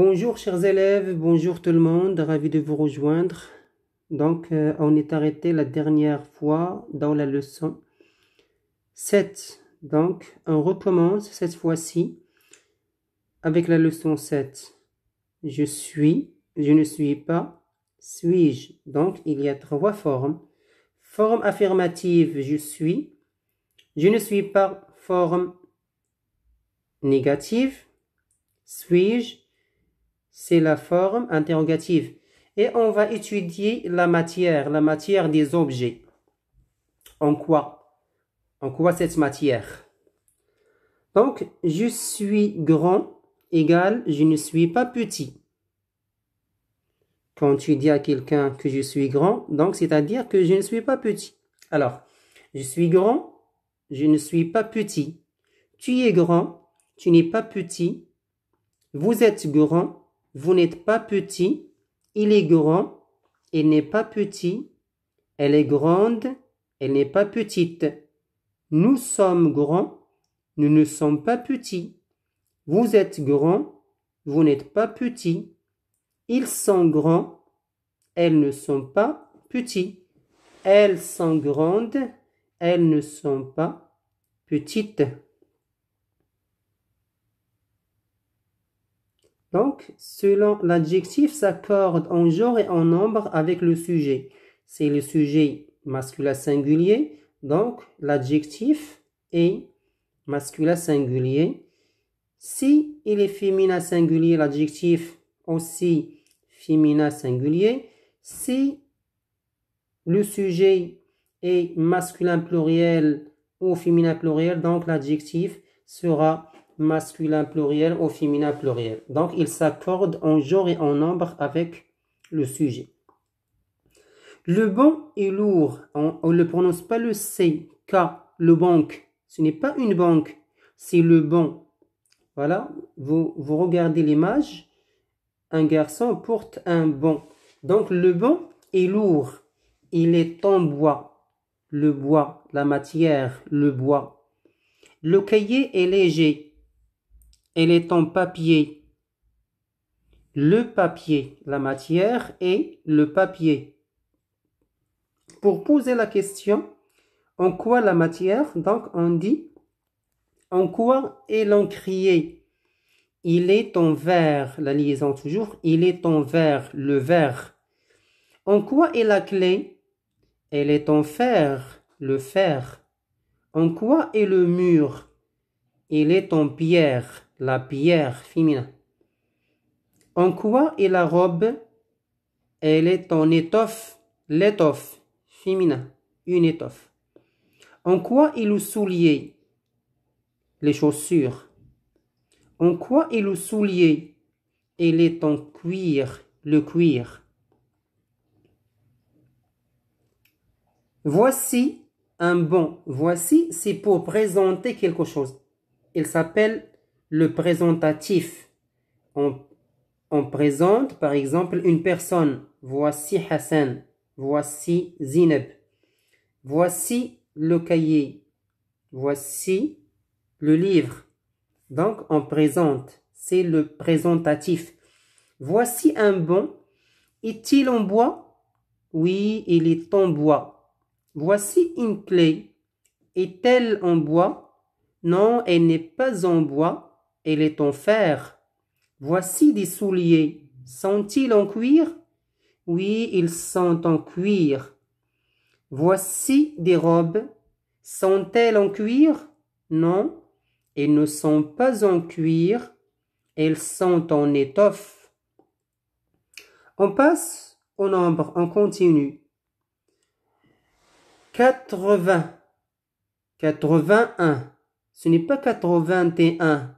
Bonjour chers élèves, bonjour tout le monde, ravi de vous rejoindre. Donc euh, on est arrêté la dernière fois dans la leçon 7. Donc on recommence cette fois-ci avec la leçon 7. Je suis, je ne suis pas, suis-je. Donc il y a trois formes. Forme affirmative, je suis. Je ne suis pas, forme négative, suis-je c'est la forme interrogative. Et on va étudier la matière, la matière des objets. En quoi En quoi cette matière Donc, je suis grand égale je ne suis pas petit. Quand tu dis à quelqu'un que je suis grand, donc c'est-à-dire que je ne suis pas petit. Alors, je suis grand, je ne suis pas petit. Tu es grand, tu n'es pas petit. Vous êtes grand, vous n'êtes pas petit, il est grand, il n'est pas petit, elle est grande, elle n'est pas petite. Nous sommes grands, nous ne sommes pas petits. Vous êtes grands, vous n'êtes pas petits. Ils sont grands, elles ne sont pas petits. Elles sont grandes, elles ne sont pas petites. Donc, selon l'adjectif s'accorde en genre et en nombre avec le sujet. C'est le sujet masculin singulier, donc l'adjectif est masculin singulier. Si il est féminin singulier, l'adjectif aussi féminin singulier. Si le sujet est masculin pluriel ou féminin pluriel, donc l'adjectif sera masculin pluriel au féminin pluriel. Donc, il s'accorde en genre et en nombre avec le sujet. Le bon est lourd. On ne prononce pas le C, K, le banque. Ce n'est pas une banque, c'est le bon. Voilà, vous, vous regardez l'image. Un garçon porte un bon. Donc, le bon est lourd. Il est en bois. Le bois, la matière, le bois. Le cahier est léger elle est en papier. Le papier, la matière et le papier. Pour poser la question, en quoi la matière, donc on dit en quoi est l'encrier Il est en verre, la liaison toujours, il est en verre, le verre. En quoi est la clé Elle est en fer, le fer. En quoi est le mur Il est en pierre la pierre, féminin. En quoi est la robe Elle est en étoffe, l'étoffe féminin, une étoffe. En quoi est le soulier Les chaussures. En quoi est le soulier Elle est en cuir, le cuir. Voici un bon. Voici, c'est pour présenter quelque chose. Il s'appelle le présentatif. On, on, présente par exemple une personne. Voici Hassan. Voici Zineb. Voici le cahier. Voici le livre. Donc on présente. C'est le présentatif. Voici un bon, Est-il en bois Oui, il est en bois. Voici une clé. Est-elle en bois Non, elle n'est pas en bois et est en fer. Voici des souliers. Sont-ils en cuir Oui, ils sont en cuir. Voici des robes. Sont-elles en cuir Non, elles ne sont pas en cuir. Elles sont en étoffe. On passe au nombre en continu. 80. 81. Ce n'est pas 81.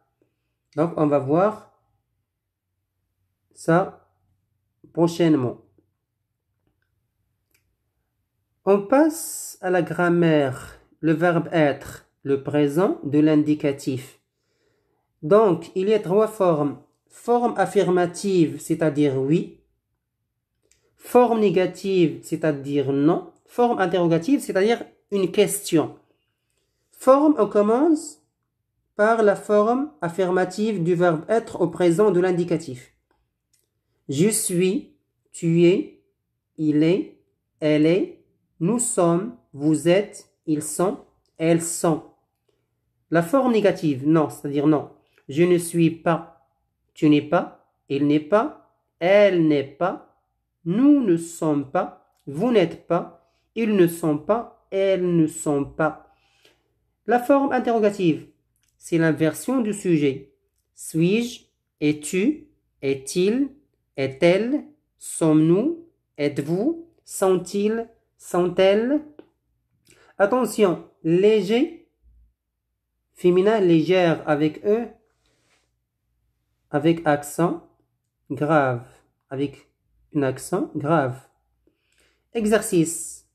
Donc, on va voir ça prochainement. On passe à la grammaire, le verbe être, le présent de l'indicatif. Donc, il y a trois formes. Forme affirmative, c'est-à-dire oui. Forme négative, c'est-à-dire non. Forme interrogative, c'est-à-dire une question. Forme, on commence par la forme affirmative du verbe être au présent de l'indicatif. Je suis, tu es, il est, elle est, nous sommes, vous êtes, ils sont, elles sont. La forme négative, non, c'est-à-dire non. Je ne suis pas, tu n'es pas, il n'est pas, elle n'est pas, nous ne sommes pas, vous n'êtes pas, ils ne sont pas, elles ne sont pas. La forme interrogative, c'est l'inversion du sujet. Suis-je Es-tu Est-il Est-elle Sommes-nous Êtes-vous Sont-ils Sont-elles Attention, léger, féminin légère avec E, avec accent grave, avec un accent grave. Exercice.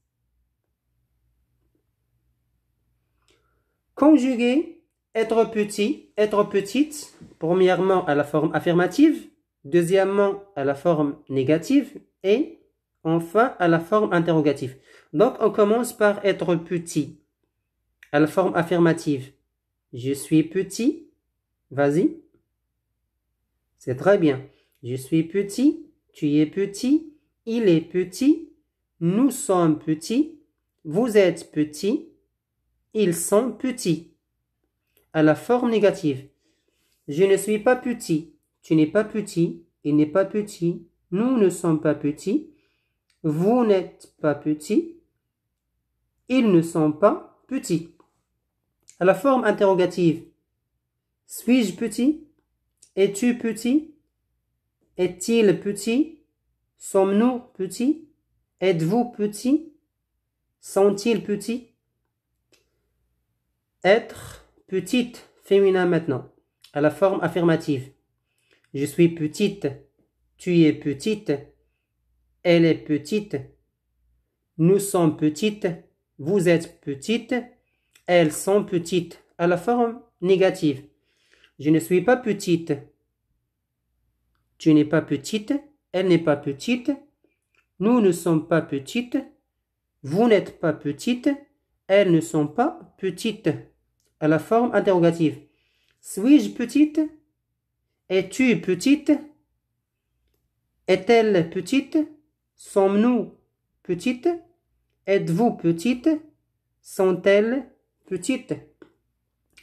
Conjuguer être petit, être petite, premièrement à la forme affirmative, deuxièmement à la forme négative et enfin à la forme interrogative. Donc on commence par être petit à la forme affirmative. Je suis petit. Vas-y. C'est très bien. Je suis petit. Tu es petit. Il est petit. Nous sommes petits. Vous êtes petit. Ils sont petits à la forme négative. Je ne suis pas petit, tu n'es pas petit, il n'est pas petit, nous ne sommes pas petits, vous n'êtes pas petit ils ne sont pas petits. À la forme interrogative, suis-je petit Es-tu petit Est-il petit Sommes-nous petits Êtes-vous petit, Sont-ils petits Être Petite, féminin maintenant, à la forme affirmative. Je suis petite, tu es petite, elle est petite, nous sommes petites, vous êtes petites, elles sont petites, à la forme négative. Je ne suis pas petite, tu n'es pas petite, elle n'est pas petite, nous ne sommes pas petites, vous n'êtes pas petite, elles ne sont pas petites à la forme interrogative. Suis-je petite Es-tu petite Est-elle petite Sommes-nous petites Êtes-vous petite Sont-elles petites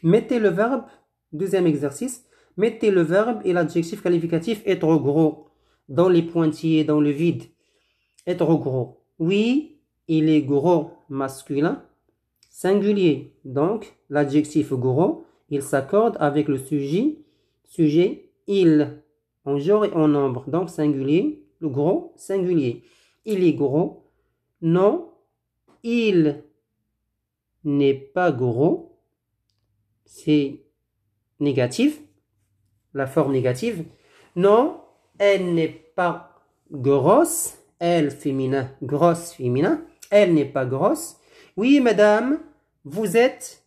Mettez le verbe, deuxième exercice, mettez le verbe et l'adjectif qualificatif être gros dans les pointillés, dans le vide. Être gros. Oui, il est gros masculin singulier. Donc, l'adjectif gros, il s'accorde avec le sujet, sujet il, en genre et en nombre. Donc, singulier, le gros, singulier. Il est gros. Non, il n'est pas gros. C'est négatif, la forme négative. Non, elle n'est pas grosse. Elle féminin, grosse féminin. Elle n'est pas grosse. Oui, madame, vous êtes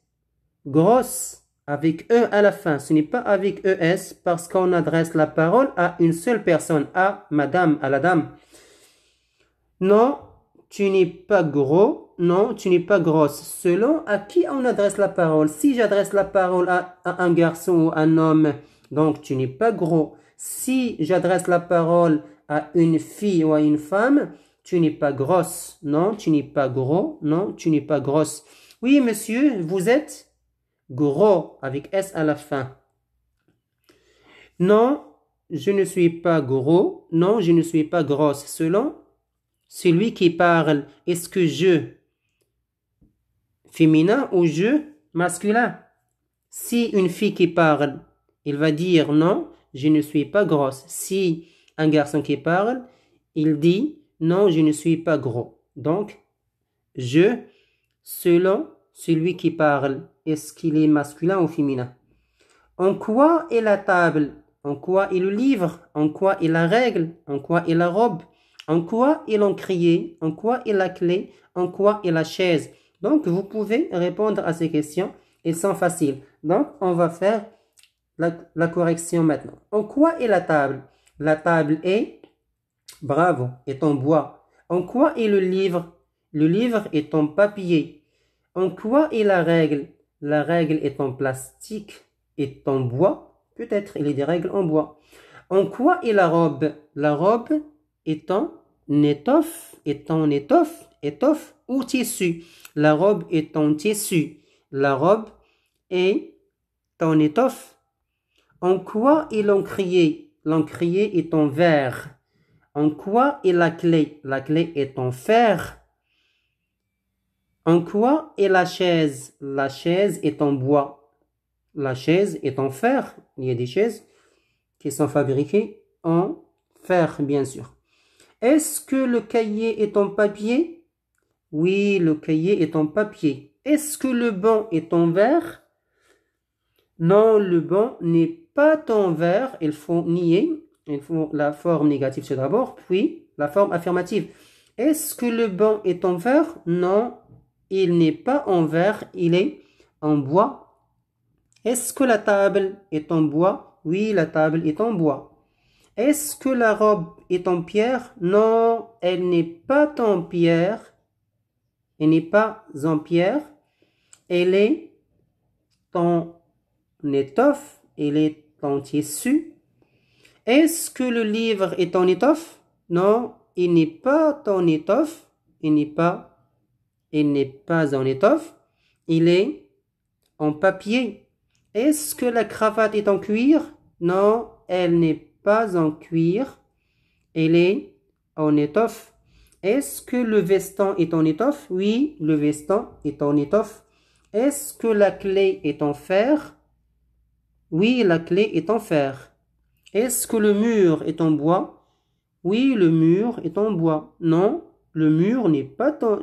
grosse avec E à la fin. Ce n'est pas avec ES parce qu'on adresse la parole à une seule personne, à madame, à la dame. Non, tu n'es pas gros. Non, tu n'es pas grosse. Selon à qui on adresse la parole. Si j'adresse la parole à, un garçon ou un homme, donc tu n'es pas gros. Si j'adresse la parole à une fille ou à une femme, tu n'es pas grosse. Non, tu n'es pas gros. Non, tu n'es pas grosse. Oui, monsieur, vous êtes gros avec S à la fin. Non, je ne suis pas gros. Non, je ne suis pas grosse. Selon celui qui parle, est-ce que je féminin ou je masculin Si une fille qui parle, il va dire non, je ne suis pas grosse. Si un garçon qui parle, il dit non, je ne suis pas gros. Donc, je, selon celui qui parle, est-ce qu'il est masculin ou féminin En quoi est la table En quoi est le livre En quoi est la règle En quoi est la robe En quoi est l'encrier En quoi est la clé En quoi est la chaise Donc, vous pouvez répondre à ces questions. Elles sont faciles. Donc, on va faire la, correction maintenant. En quoi est la table La table est Bravo est en bois. En quoi est le livre Le livre est en papier. En quoi est la règle La règle est en plastique. Est en bois Peut-être, il y a des règles en bois. En quoi est la robe La robe est en étoffe, est en étoffe, étoffe ou tissu. La robe est en tissu. La robe est en étoffe. En quoi est l'encrier L'encrier est en verre. En quoi est la clé La clé est en fer. En quoi est la chaise La chaise est en bois. La chaise est en fer. Il y a des chaises qui sont fabriquées en fer, bien sûr. Est-ce que le cahier est en papier Oui, le cahier est en papier. Est-ce que le banc est en verre Non, le banc n'est pas en verre, il faut nier. Il faut la forme négative c'est d'abord, puis la forme affirmative. Est-ce que le banc est en verre Non, il n'est pas en verre, il est en bois. Est-ce que la table est en bois Oui, la table est en bois. Est-ce que la robe est en pierre Non, elle n'est pas en pierre. Elle n'est pas en pierre. Elle est en étoffe, elle est en tissu, est-ce que le livre est en étoffe Non, il n'est pas en étoffe. Il n'est pas, il n'est pas en étoffe. Il est en papier. Est-ce que la cravate est en cuir Non, elle n'est pas en cuir. Elle est en étoffe. Est-ce que le veston est en étoffe Oui, le veston est en étoffe. Est-ce que la clé est en fer Oui, la clé est en fer. Est-ce que le mur est en bois Oui, le mur est en bois. Non, le mur n'est pas, pas,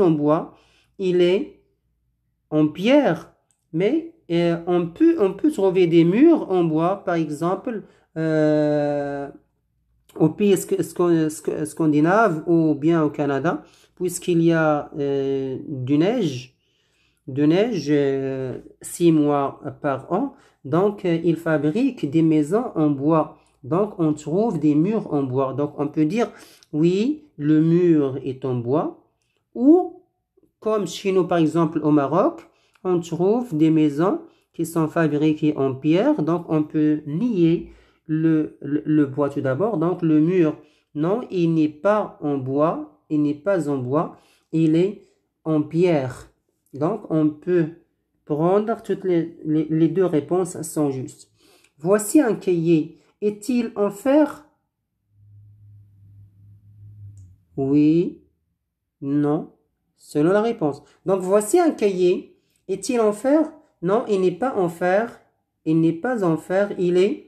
en bois. Il est en pierre. Mais euh, on, peut, trouver des murs en bois, par exemple, euh, au pays scandinave ou bien au Canada, puisqu'il y a euh, du neige, de neige six mois par an. Donc, euh, il fabrique des maisons en bois. Donc, on trouve des murs en bois. Donc, on peut dire, oui, le mur est en bois. Ou, comme chez nous, par exemple, au Maroc, on trouve des maisons qui sont fabriquées en pierre. Donc, on peut nier le, le, le bois tout d'abord. Donc, le mur, non, il n'est pas en bois. Il n'est pas en bois. Il est en pierre. Donc, on peut prendre, toutes les, deux réponses sont justes. Voici un cahier. Est-il en fer Oui, non, selon la réponse. Donc voici un cahier. Est-il en fer Non, il n'est pas en fer. Il n'est pas en fer, il est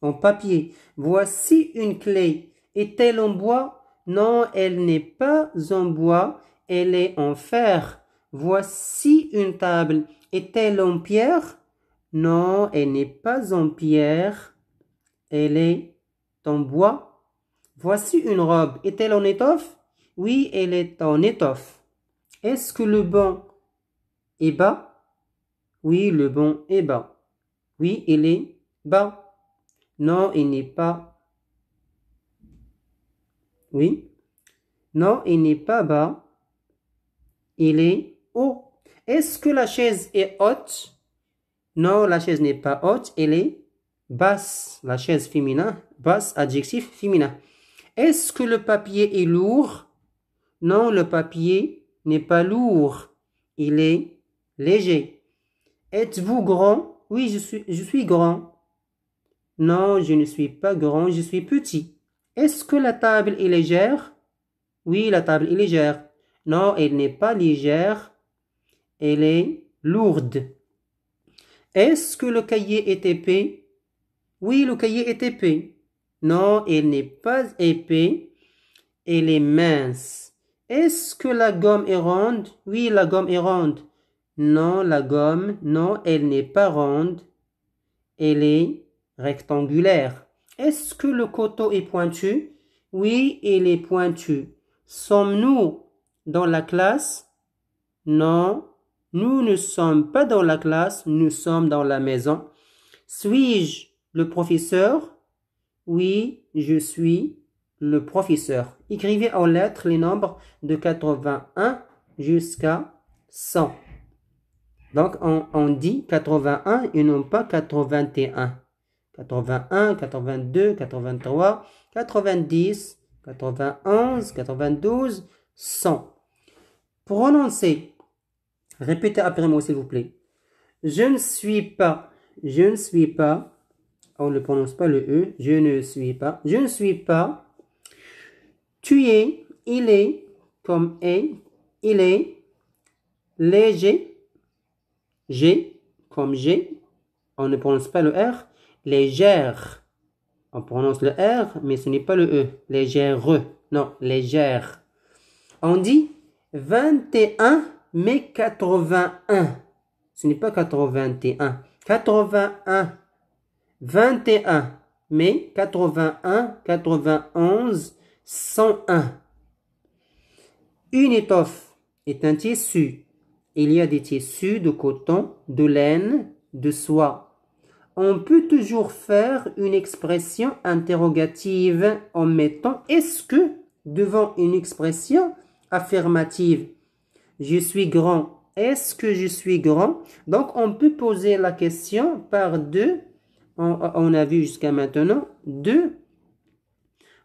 en papier. Voici une clé. Est-elle en bois Non, elle n'est pas en bois, elle est en fer. Voici une table. Est-elle en pierre Non, elle n'est pas en pierre. Elle est en bois. Voici une robe. Est-elle en étoffe Oui, elle est en étoffe. Est-ce que le banc est bas Oui, le banc est bas. Oui, il est bas. Non, il n'est pas. Oui. Non, il n'est pas bas. Il est est-ce que la chaise est haute Non, la chaise n'est pas haute, elle est basse. La chaise féminin, basse, adjectif féminin. Est-ce que le papier est lourd Non, le papier n'est pas lourd, il est léger. Êtes-vous grand Oui, je suis, je suis grand. Non, je ne suis pas grand, je suis petit. Est-ce que la table est légère Oui, la table est légère. Non, elle n'est pas légère, elle est lourde. Est-ce que le cahier est épais Oui, le cahier est épais. Non, il n'est pas épais. Elle est mince. Est-ce que la gomme est ronde Oui, la gomme est ronde. Non, la gomme, non, elle n'est pas ronde. Elle est rectangulaire. Est-ce que le coteau est pointu Oui, il est pointu. Sommes-nous dans la classe Non, nous ne sommes pas dans la classe, nous sommes dans la maison. Suis-je le professeur Oui, je suis le professeur. Écrivez en lettres les nombres de 81 jusqu'à 100. Donc on, dit 81 et non pas 81. 81, 82, 83, 90, 91, 92, 100. Prononcez Répétez après moi, s'il vous plaît. Je ne suis pas. Je ne suis pas. On ne prononce pas le E. Je ne suis pas. Je ne suis pas. Tu es. Il est. Comme est. Il est. Léger. J'ai. Comme j'ai. On ne prononce pas le R. Légère. On prononce le R, mais ce n'est pas le E. Légère. Non, légère. On dit 21 mais 81. Ce n'est pas 81. 81. 21. Mais 81, 91, 101. Une étoffe est un tissu. Il y a des tissus de coton, de laine, de soie. On peut toujours faire une expression interrogative en mettant est-ce que devant une expression affirmative je suis grand. Est-ce que je suis grand Donc, on peut poser la question par deux. On, a vu jusqu'à maintenant deux,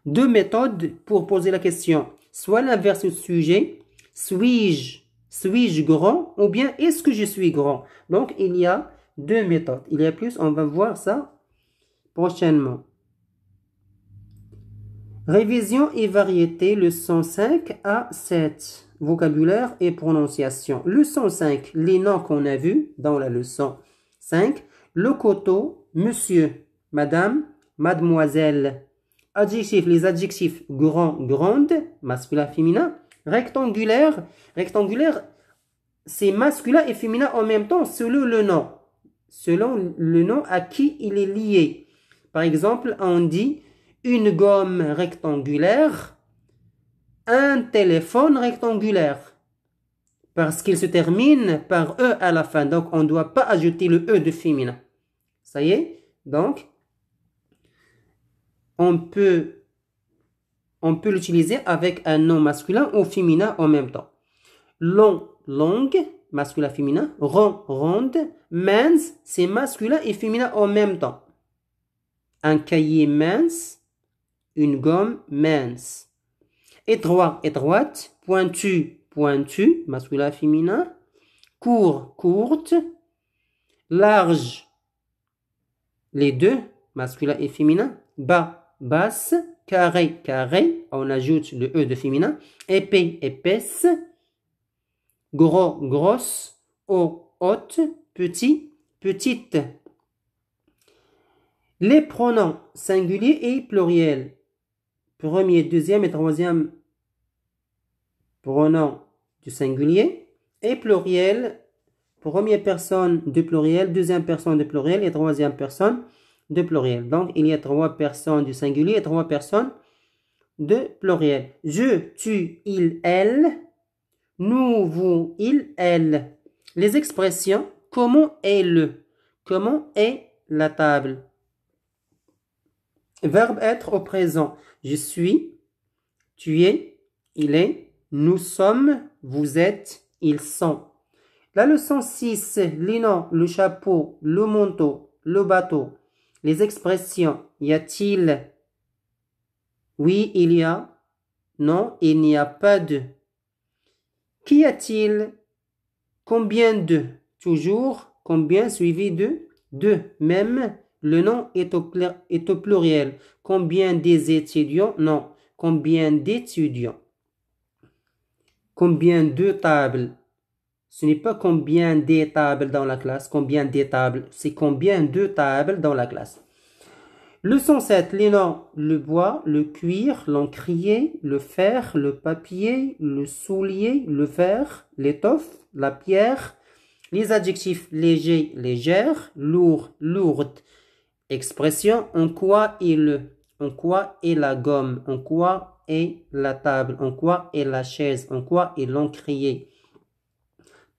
deux méthodes pour poser la question. Soit l'inverse du sujet, suis-je suis-je grand ou bien est-ce que je suis grand Donc, il y a deux méthodes. Il y a plus, on va voir ça prochainement. Révision et variété, leçon 5 à 7. Vocabulaire et prononciation. Leçon 5, les noms qu'on a vus dans la leçon 5. Le coteau, monsieur, madame, mademoiselle. Adjectifs, les adjectifs grand, grande, masculin, féminin. Rectangulaire, rectangulaire, c'est masculin et féminin en même temps selon le nom. Selon le nom à qui il est lié. Par exemple, on dit une gomme rectangulaire, un téléphone rectangulaire. Parce qu'il se termine par E à la fin. Donc, on ne doit pas ajouter le E de féminin. Ça y est Donc, on peut, on peut l'utiliser avec un nom masculin ou féminin en même temps. Long, long masculin, féminin. Rond, ronde. Men's, c'est masculin et féminin en même temps. Un cahier mince une gomme mince. Étroit, étroite, pointu, pointue, masculin, féminin. Court, courte. Large, les deux, masculin et féminin. Bas, basse. Carré, carré, on ajoute le E de féminin. Épais, épaisse. Gros, grosse. Haut, haute. Petit, petite. Les pronoms singuliers et pluriels premier, deuxième et troisième pronom du singulier et pluriel, première personne du pluriel, deuxième personne du pluriel et troisième personne du pluriel. Donc, il y a trois personnes du singulier et trois personnes de pluriel. Je, tu, il, elle. Nous, vous, il, elle. Les expressions, comment est le Comment est la table Verbe être au présent. Je suis, tu es, il est, nous sommes, vous êtes, ils sont. La leçon 6, l'inon, le chapeau, le manteau, le bateau. Les expressions, y a-t-il Oui, il y a. Non, il n'y a pas de. Qu'y a-t-il Combien de Toujours, combien suivi de De. même, le nom est au, pluriel. Combien des étudiants Non. Combien d'étudiants Combien de tables Ce n'est pas combien des tables dans la classe. Combien des tables C'est combien de tables dans la classe. Le Les noms. le bois, le cuir, l'encrier, le fer, le papier, le soulier, le verre, l'étoffe, la pierre, les adjectifs Léger, légère, lourd, lourde, Expression en quoi est le, en quoi est la gomme, en quoi est la table, en quoi est la chaise, en quoi est l'encrier.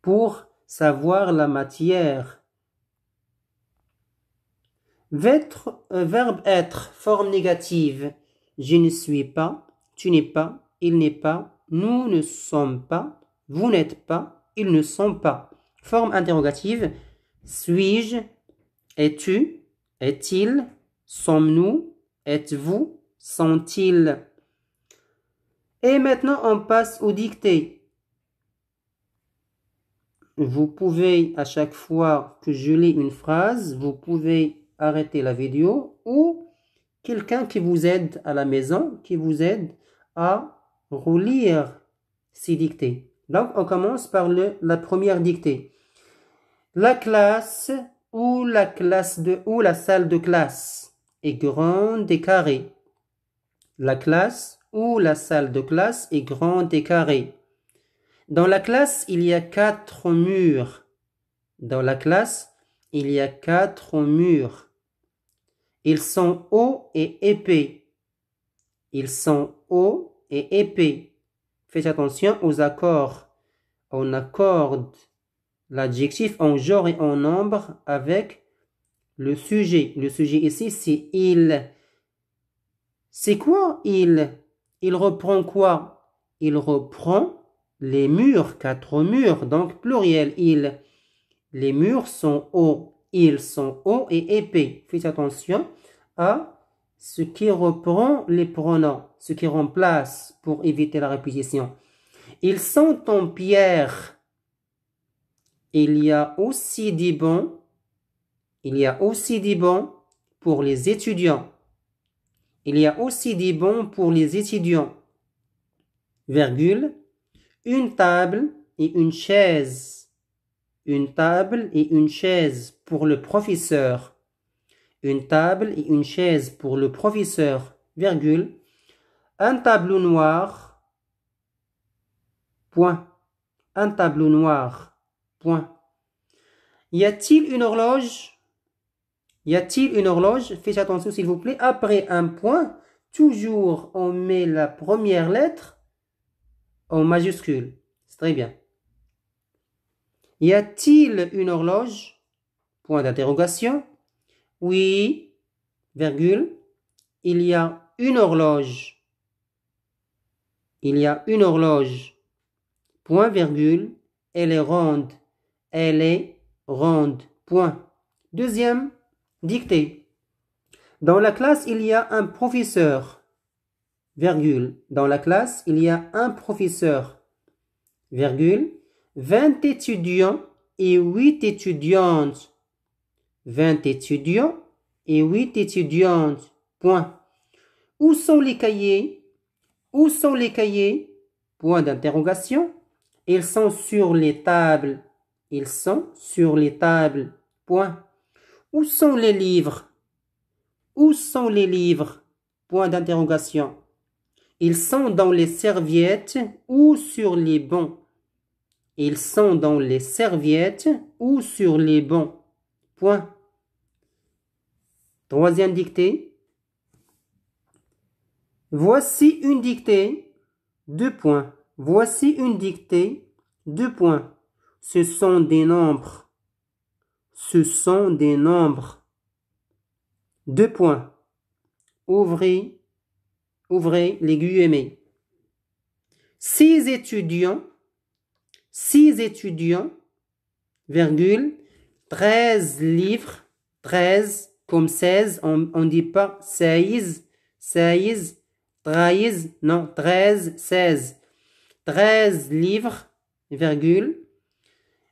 Pour savoir la matière. verbe être, forme négative. Je ne suis pas, tu n'es pas, il n'est pas, nous ne sommes pas, vous n'êtes pas, ils ne sont pas. Forme interrogative, suis-je, es-tu, est-il Sommes-nous Êtes-vous Sont-ils Et maintenant, on passe au dictées. Vous pouvez, à chaque fois que je lis une phrase, vous pouvez arrêter la vidéo ou quelqu'un qui vous aide à la maison, qui vous aide à relire ces dictées. Donc, on commence par la première dictée. La classe ou la classe de ou la salle de classe est grande et carrée. La classe ou la salle de classe est grande et carrée. Dans la classe, il y a quatre murs. Dans la classe, il y a quatre murs. Ils sont hauts et épais. Ils sont hauts et épais. Faites attention aux accords. On accorde l'adjectif en genre et en nombre avec le sujet. Le sujet ici, c'est il. C'est quoi il Il reprend quoi Il reprend les murs, quatre murs, donc pluriel il. Les murs sont hauts, ils sont hauts et épais. Faites attention à ce qui reprend les pronoms, ce qui remplace pour éviter la répétition. Ils sont en pierre. Il y a aussi des bons. Il y a aussi des bons pour les étudiants. Il y a aussi des bons pour les étudiants. Virgule. Une table et une chaise. Une table et une chaise pour le professeur. Une table et une chaise pour le professeur. Virgule. Un tableau noir. Point. Un tableau noir Point. Y a-t-il une horloge Y a-t-il une horloge Faites attention s'il vous plaît. Après un point, toujours on met la première lettre en majuscule. C'est très bien. Y a-t-il une horloge Point d'interrogation. Oui, virgule. Il y a une horloge. Il y a une horloge. Point virgule. Elle est ronde. Elle est ronde. Point. Deuxième dictée. Dans la classe, il y a un professeur. Virgule. Dans la classe, il y a un professeur. Virgule. 20 étudiants et 8 étudiantes. 20 étudiants et 8 étudiantes. Point. Où sont les cahiers Où sont les cahiers Point d'interrogation. Ils sont sur les tables. Ils sont sur les tables. Point. Où sont les livres Où sont les livres Point d'interrogation. Ils sont dans les serviettes ou sur les bancs. Ils sont dans les serviettes ou sur les bancs. Point. Troisième dictée. Voici une dictée. Deux points. Voici une dictée. Deux points. Ce sont des nombres. Ce sont des nombres. Deux points. Ouvrez, ouvrez l'aiguille aimée. Six étudiants, six étudiants, virgule, treize livres, treize comme seize, on dit pas seize, seize, treize non, treize seize treize livres, virgule,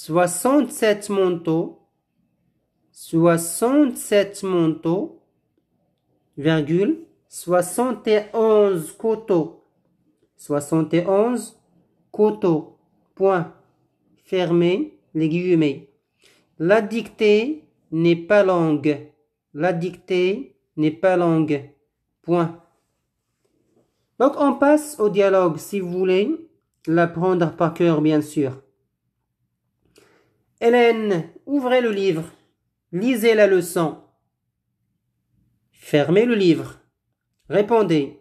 67 manteaux, 67 manteaux, virgule, 71 coteaux, 71 coteaux, point, fermé, les guillemets. La dictée n'est pas longue, la dictée n'est pas longue, point. Donc on passe au dialogue si vous voulez l'apprendre par cœur bien sûr. Hélène, ouvrez le livre. Lisez la leçon. Fermez le livre. Répondez.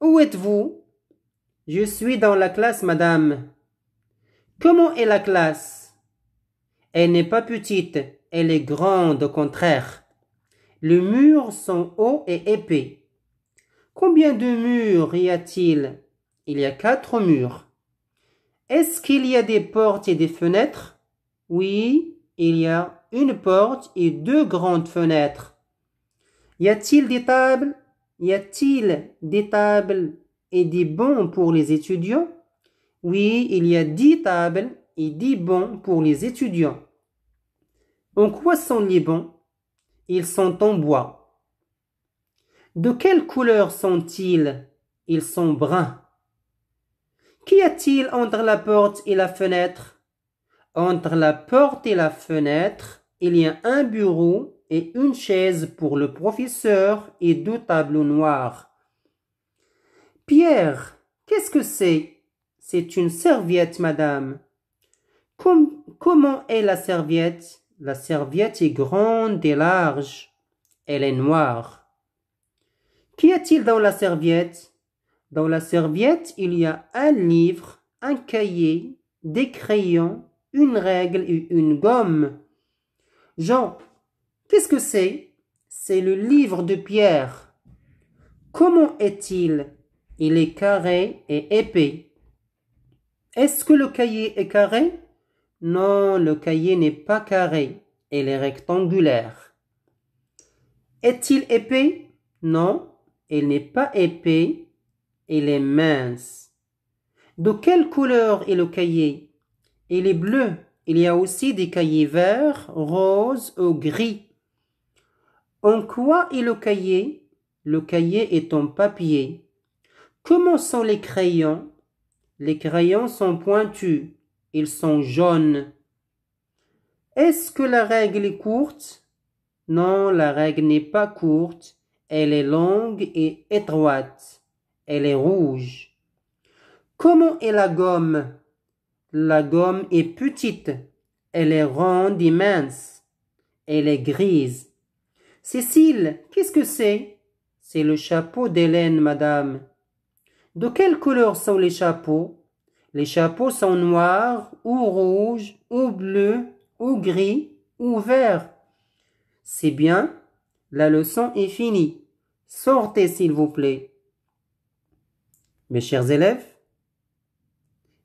Où êtes-vous Je suis dans la classe, madame. Comment est la classe Elle n'est pas petite, elle est grande au contraire. Les murs sont hauts et épais. Combien de murs y a-t-il Il y a quatre murs. Est-ce qu'il y a des portes et des fenêtres oui, il y a une porte et deux grandes fenêtres. Y a-t-il des tables Y a-t-il des tables et des bancs pour les étudiants Oui, il y a dix tables et dix bancs pour les étudiants. En quoi sont les bancs Ils sont en bois. De quelle couleur sont-ils Ils sont bruns. Qu'y a-t-il entre la porte et la fenêtre entre la porte et la fenêtre, il y a un bureau et une chaise pour le professeur et deux tableaux noirs. Pierre, qu'est-ce que c'est C'est une serviette, madame. Com comment est la serviette La serviette est grande et large. Elle est noire. Qu'y a-t-il dans la serviette Dans la serviette, il y a un livre, un cahier, des crayons, une règle et une gomme. Jean, qu'est-ce que c'est C'est le livre de Pierre. Comment est-il Il est carré et épais. Est-ce que le cahier est carré Non, le cahier n'est pas carré. Il est rectangulaire. Est-il épais Non, il n'est pas épais. Il est mince. De quelle couleur est le cahier il est bleu. Il y a aussi des cahiers verts, roses ou gris. En quoi est le cahier Le cahier est en papier. Comment sont les crayons Les crayons sont pointus. Ils sont jaunes. Est-ce que la règle est courte Non, la règle n'est pas courte. Elle est longue et étroite. Elle est rouge. Comment est la gomme la gomme est petite, elle est ronde et mince, elle est grise. Cécile, qu'est-ce que c'est C'est le chapeau d'Hélène, madame. De quelle couleur sont les chapeaux Les chapeaux sont noirs ou rouges ou bleus ou gris ou verts. C'est bien, la leçon est finie. Sortez, s'il vous plaît. Mes chers élèves,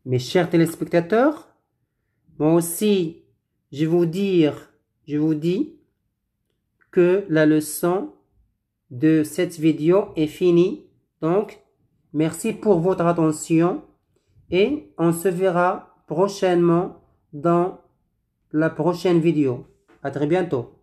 mes chers téléspectateurs, moi aussi, je vous dire, je vous dis que la leçon de cette vidéo est finie. Donc, merci pour votre attention et on se verra prochainement dans la prochaine vidéo. À très bientôt.